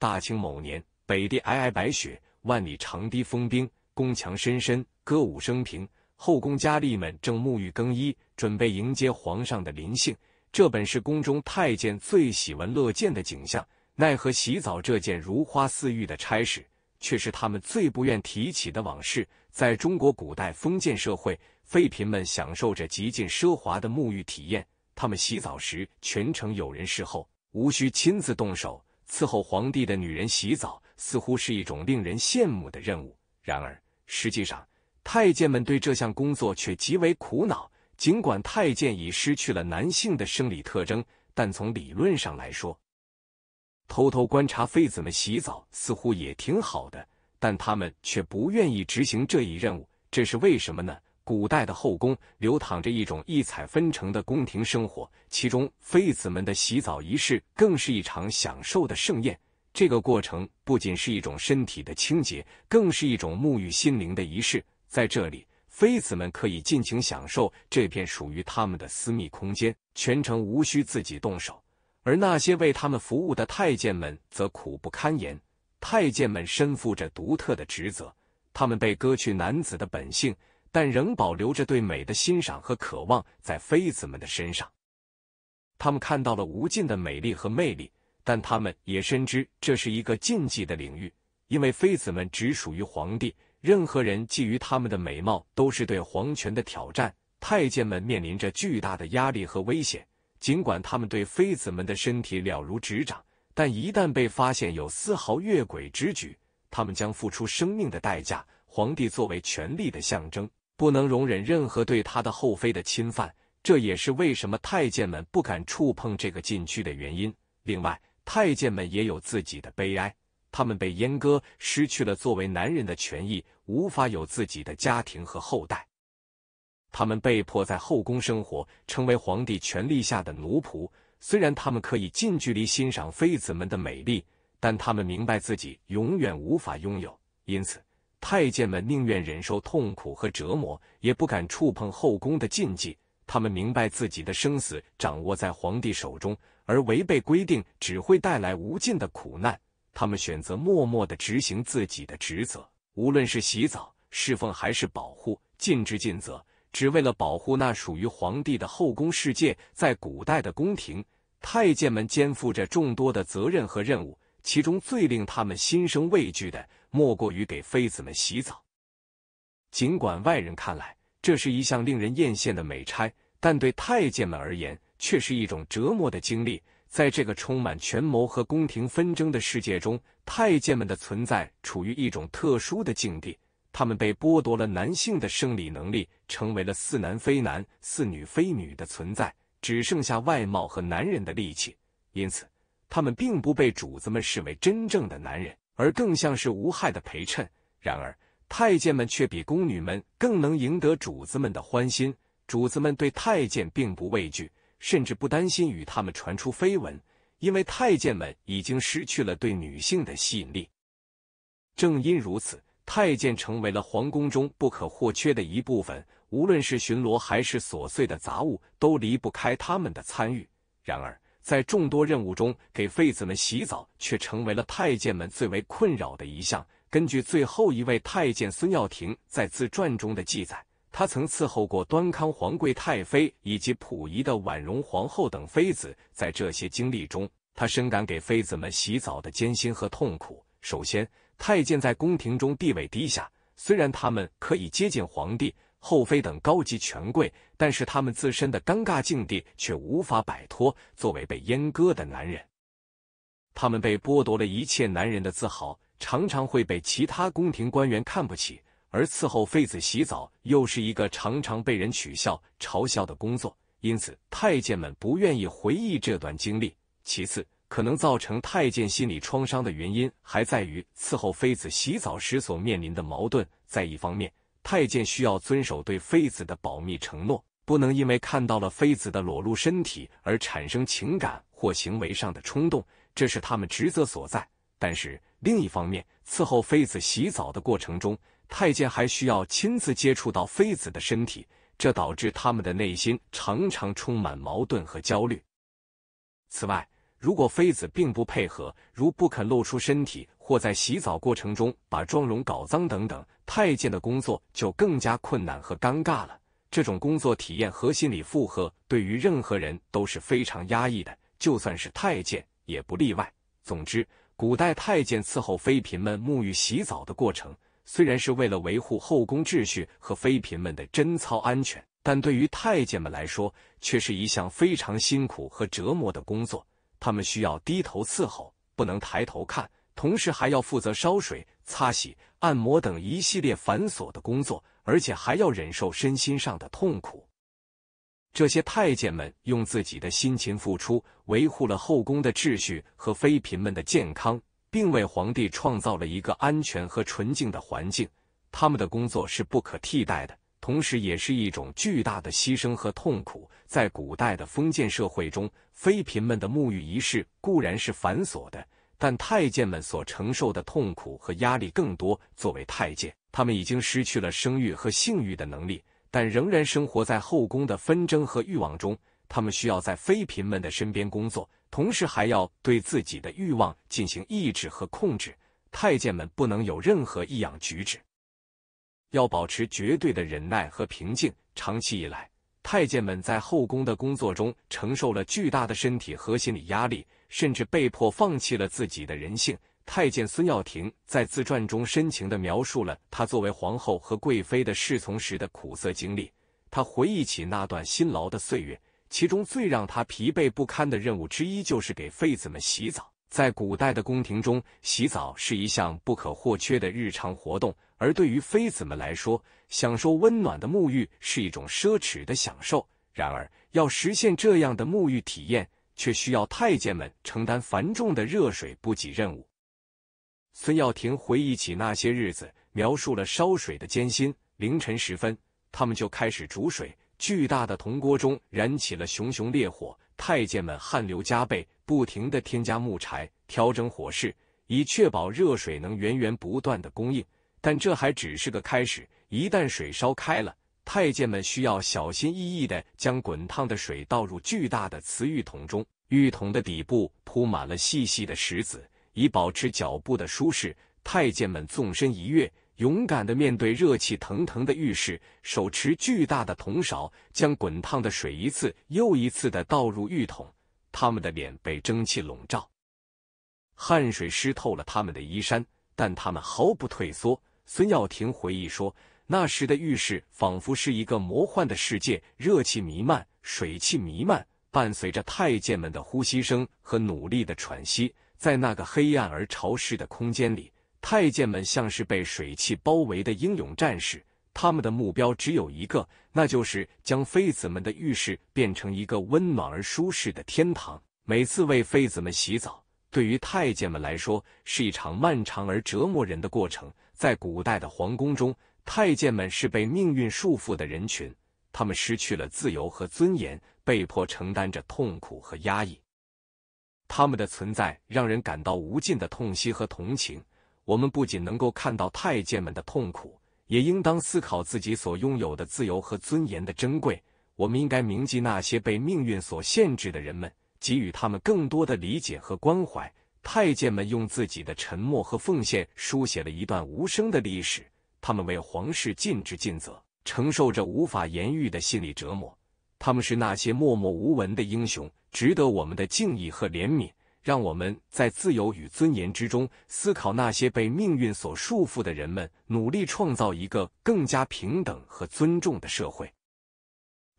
大清某年，北地皑皑白雪，万里长堤封冰，宫墙深深，歌舞升平。后宫佳丽们正沐浴更衣，准备迎接皇上的临幸。这本是宫中太监最喜闻乐见的景象，奈何洗澡这件如花似玉的差事，却是他们最不愿提起的往事。在中国古代封建社会，废嫔们享受着极尽奢华的沐浴体验。他们洗澡时，全程有人侍候，无需亲自动手。伺候皇帝的女人洗澡，似乎是一种令人羡慕的任务。然而，实际上太监们对这项工作却极为苦恼。尽管太监已失去了男性的生理特征，但从理论上来说，偷偷观察妃子们洗澡似乎也挺好的。但他们却不愿意执行这一任务，这是为什么呢？古代的后宫流淌着一种异彩纷呈的宫廷生活，其中妃子们的洗澡仪式更是一场享受的盛宴。这个过程不仅是一种身体的清洁，更是一种沐浴心灵的仪式。在这里，妃子们可以尽情享受这片属于他们的私密空间，全程无需自己动手。而那些为他们服务的太监们则苦不堪言。太监们身负着独特的职责，他们被割去男子的本性。但仍保留着对美的欣赏和渴望，在妃子们的身上，他们看到了无尽的美丽和魅力，但他们也深知这是一个禁忌的领域，因为妃子们只属于皇帝，任何人觊觎他们的美貌都是对皇权的挑战。太监们面临着巨大的压力和危险，尽管他们对妃子们的身体了如指掌，但一旦被发现有丝毫越轨之举，他们将付出生命的代价。皇帝作为权力的象征。不能容忍任何对他的后妃的侵犯，这也是为什么太监们不敢触碰这个禁区的原因。另外，太监们也有自己的悲哀，他们被阉割，失去了作为男人的权益，无法有自己的家庭和后代。他们被迫在后宫生活，成为皇帝权力下的奴仆。虽然他们可以近距离欣赏妃子们的美丽，但他们明白自己永远无法拥有，因此。太监们宁愿忍受痛苦和折磨，也不敢触碰后宫的禁忌。他们明白自己的生死掌握在皇帝手中，而违背规定只会带来无尽的苦难。他们选择默默的执行自己的职责，无论是洗澡、侍奉还是保护，尽职尽责，只为了保护那属于皇帝的后宫世界。在古代的宫廷，太监们肩负着众多的责任和任务，其中最令他们心生畏惧的。莫过于给妃子们洗澡。尽管外人看来这是一项令人艳羡的美差，但对太监们而言却是一种折磨的经历。在这个充满权谋和宫廷纷争的世界中，太监们的存在处于一种特殊的境地。他们被剥夺了男性的生理能力，成为了似男非男、似女非女的存在，只剩下外貌和男人的力气。因此，他们并不被主子们视为真正的男人。而更像是无害的陪衬。然而，太监们却比宫女们更能赢得主子们的欢心。主子们对太监并不畏惧，甚至不担心与他们传出绯闻，因为太监们已经失去了对女性的吸引力。正因如此，太监成为了皇宫中不可或缺的一部分。无论是巡逻还是琐碎的杂物，都离不开他们的参与。然而，在众多任务中，给妃子们洗澡却成为了太监们最为困扰的一项。根据最后一位太监孙耀庭在自传中的记载，他曾伺候过端康皇贵太妃以及溥仪的婉容皇后等妃子。在这些经历中，他深感给妃子们洗澡的艰辛和痛苦。首先，太监在宫廷中地位低下，虽然他们可以接近皇帝。后妃等高级权贵，但是他们自身的尴尬境地却无法摆脱。作为被阉割的男人，他们被剥夺了一切男人的自豪，常常会被其他宫廷官员看不起。而伺候妃子洗澡又是一个常常被人取笑、嘲笑的工作，因此太监们不愿意回忆这段经历。其次，可能造成太监心理创伤的原因还在于伺候妃子洗澡时所面临的矛盾。在一方面，太监需要遵守对妃子的保密承诺，不能因为看到了妃子的裸露身体而产生情感或行为上的冲动，这是他们职责所在。但是另一方面，伺候妃子洗澡的过程中，太监还需要亲自接触到妃子的身体，这导致他们的内心常常充满矛盾和焦虑。此外，如果妃子并不配合，如不肯露出身体，或在洗澡过程中把妆容搞脏等等。太监的工作就更加困难和尴尬了。这种工作体验和心理负荷对于任何人都是非常压抑的，就算是太监也不例外。总之，古代太监伺候妃嫔们沐浴洗澡的过程，虽然是为了维护后宫秩序和妃嫔们的贞操安全，但对于太监们来说，却是一项非常辛苦和折磨的工作。他们需要低头伺候，不能抬头看，同时还要负责烧水。擦洗、按摩等一系列繁琐的工作，而且还要忍受身心上的痛苦。这些太监们用自己的辛勤付出，维护了后宫的秩序和妃嫔们的健康，并为皇帝创造了一个安全和纯净的环境。他们的工作是不可替代的，同时也是一种巨大的牺牲和痛苦。在古代的封建社会中，妃嫔们的沐浴仪式固然是繁琐的。但太监们所承受的痛苦和压力更多。作为太监，他们已经失去了生育和性欲的能力，但仍然生活在后宫的纷争和欲望中。他们需要在妃嫔们的身边工作，同时还要对自己的欲望进行抑制和控制。太监们不能有任何异样举止，要保持绝对的忍耐和平静。长期以来，太监们在后宫的工作中承受了巨大的身体和心理压力。甚至被迫放弃了自己的人性。太监孙耀庭在自传中深情的描述了他作为皇后和贵妃的侍从时的苦涩经历。他回忆起那段辛劳的岁月，其中最让他疲惫不堪的任务之一就是给妃子们洗澡。在古代的宫廷中，洗澡是一项不可或缺的日常活动，而对于妃子们来说，享受温暖的沐浴是一种奢侈的享受。然而，要实现这样的沐浴体验，却需要太监们承担繁重的热水补给任务。孙耀庭回忆起那些日子，描述了烧水的艰辛。凌晨时分，他们就开始煮水，巨大的铜锅中燃起了熊熊烈火，太监们汗流浃背，不停的添加木柴，调整火势，以确保热水能源源不断的供应。但这还只是个开始，一旦水烧开了。太监们需要小心翼翼的将滚烫的水倒入巨大的瓷浴桶中，浴桶的底部铺满了细细的石子，以保持脚步的舒适。太监们纵身一跃，勇敢的面对热气腾腾的浴室，手持巨大的铜勺，将滚烫的水一次又一次的倒入浴桶。他们的脸被蒸汽笼罩，汗水湿透了他们的衣衫，但他们毫不退缩。孙耀庭回忆说。那时的浴室仿佛是一个魔幻的世界，热气弥漫，水汽弥漫，伴随着太监们的呼吸声和努力的喘息，在那个黑暗而潮湿的空间里，太监们像是被水汽包围的英勇战士，他们的目标只有一个，那就是将妃子们的浴室变成一个温暖而舒适的天堂。每次为妃子们洗澡，对于太监们来说是一场漫长而折磨人的过程，在古代的皇宫中。太监们是被命运束缚的人群，他们失去了自由和尊严，被迫承担着痛苦和压抑。他们的存在让人感到无尽的痛惜和同情。我们不仅能够看到太监们的痛苦，也应当思考自己所拥有的自由和尊严的珍贵。我们应该铭记那些被命运所限制的人们，给予他们更多的理解和关怀。太监们用自己的沉默和奉献，书写了一段无声的历史。他们为皇室尽职尽责，承受着无法言喻的心理折磨。他们是那些默默无闻的英雄，值得我们的敬意和怜悯。让我们在自由与尊严之中思考那些被命运所束缚的人们，努力创造一个更加平等和尊重的社会。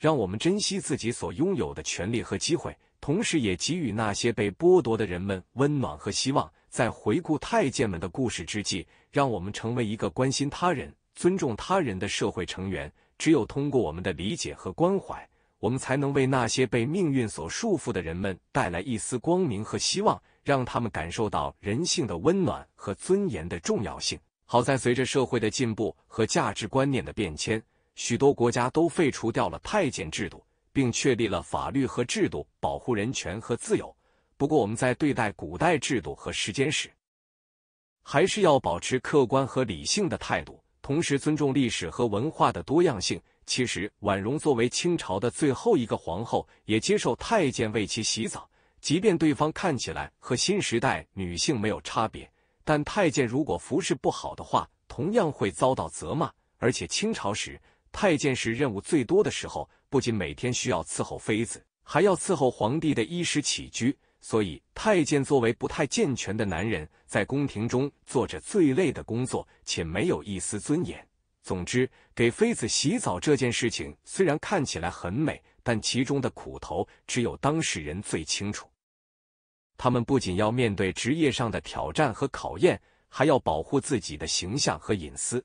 让我们珍惜自己所拥有的权利和机会，同时也给予那些被剥夺的人们温暖和希望。在回顾太监们的故事之际，让我们成为一个关心他人、尊重他人的社会成员。只有通过我们的理解和关怀，我们才能为那些被命运所束缚的人们带来一丝光明和希望，让他们感受到人性的温暖和尊严的重要性。好在随着社会的进步和价值观念的变迁，许多国家都废除掉了太监制度，并确立了法律和制度保护人权和自由。不过，我们在对待古代制度和时间时，还是要保持客观和理性的态度，同时尊重历史和文化的多样性。其实，婉容作为清朝的最后一个皇后，也接受太监为其洗澡。即便对方看起来和新时代女性没有差别，但太监如果服侍不好的话，同样会遭到责骂。而且，清朝时太监是任务最多的时候，不仅每天需要伺候妃子，还要伺候皇帝的衣食起居。所以，太监作为不太健全的男人，在宫廷中做着最累的工作，且没有一丝尊严。总之，给妃子洗澡这件事情虽然看起来很美，但其中的苦头只有当事人最清楚。他们不仅要面对职业上的挑战和考验，还要保护自己的形象和隐私。